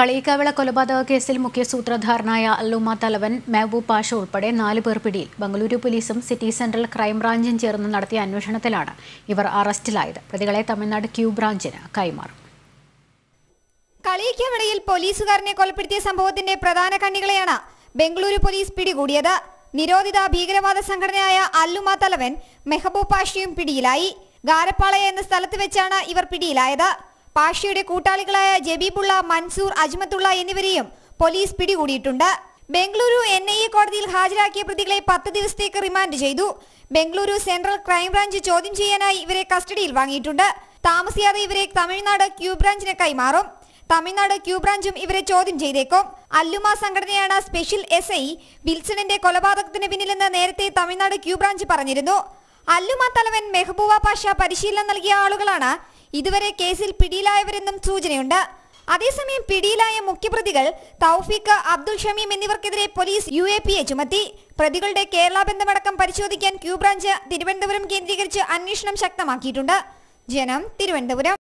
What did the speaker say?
കളിയിക്കാവിള കൊലപാതക കേസിൽ മുഖ്യ സൂത്രധാരനായ അല്ലുമ തലവൻ മെഹബൂ പാഷ ഉൾപ്പെടെ നാല് പേർ പിടിയിൽ ബംഗളൂരു പോലീസും സിറ്റി സെൻട്രൽ ക്രൈംബ്രാഞ്ചും ചേർന്ന് നടത്തിയ അന്വേഷണത്തിലാണ് ഇവർ അറസ്റ്റിലായത് പ്രതികളെ തമിഴ്നാട് ക്യൂ ബ്രാഞ്ചിന് കൈമാറും കളിയിക്കാവിളയിൽ പോലീസുകാരനെ കൊലപ്പെടുത്തിയ സംഭവത്തിന്റെ പ്രധാന കണ്ണികളെയാണ് ബംഗളൂരു പോലീസ് പിടികൂടിയത് നിരോധിത ഭീകരവാദ സംഘടനയായ അല്ലുമ തലവൻ മെഹബൂബ് പാഷയും പിടിയിലായി ഗാരപ്പാളയ എന്ന സ്ഥലത്ത് വെച്ചാണ് ഇവർ പിടിയിലായത് പാഷയുടെ കൂട്ടാളികളായ ജബീബുള്ള മൻസൂർ അജ്മത്തുള്ള എന്നിവരെയും പോലീസ് പിടികൂടിയിട്ടുണ്ട് ബംഗളൂരു എൻ ഐ എ കോടതിയിൽ ഹാജരാക്കിയ പ്രതികളെ പത്ത് ദിവസത്തേക്ക് റിമാൻഡ് ചെയ്തു ബംഗളൂരു സെൻട്രൽ ക്രൈംബ്രാഞ്ച് ചോദ്യം ചെയ്യാനായി ഇവരെ കസ്റ്റഡിയിൽ വാങ്ങിയിട്ടുണ്ട് താമസിയാതെ ഇവരെ തമിഴ്നാട് ക്യൂബ്രാഞ്ചിന് കൈമാറും തമിഴ്നാട് ക്യൂബ്രാഞ്ചും ബ്രാഞ്ചും ഇവരെ ചോദ്യം ചെയ്തേക്കും അല്ലുമ സംഘടനയാണ് സ്പെഷ്യൽ എസ് ഐ ബിൽസണിന്റെ കൊലപാതകത്തിന് പിന്നിലെന്ന് നേരത്തെ തമിഴ്നാട് ക്യൂബ്രാഞ്ച് ബ്രാഞ്ച് പറഞ്ഞിരുന്നു അല്ലുമ തലവൻ മെഹബൂബ പാഷ പരിശീലനം നൽകിയ ആളുകളാണ് ഇതുവരെ കേസിൽ പിടിയിലായവരെന്നും സൂചനയുണ്ട് അതേസമയം പിടിയിലായ മുഖ്യപ്രതികൾ തൗഫീഖ് അബ്ദുൽ ഷമീം എന്നിവർക്കെതിരെ പോലീസ് യു എ എ ചുമത്തി പ്രതികളുടെ കേരള ബന്ധമടക്കം പരിശോധിക്കാൻ ക്യൂബ്രാഞ്ച് ബ്രാഞ്ച് തിരുവനന്തപുരം കേന്ദ്രീകരിച്ച് അന്വേഷണം ശക്തമാക്കിയിട്ടുണ്ട് ജനം തിരുവനന്തപുരം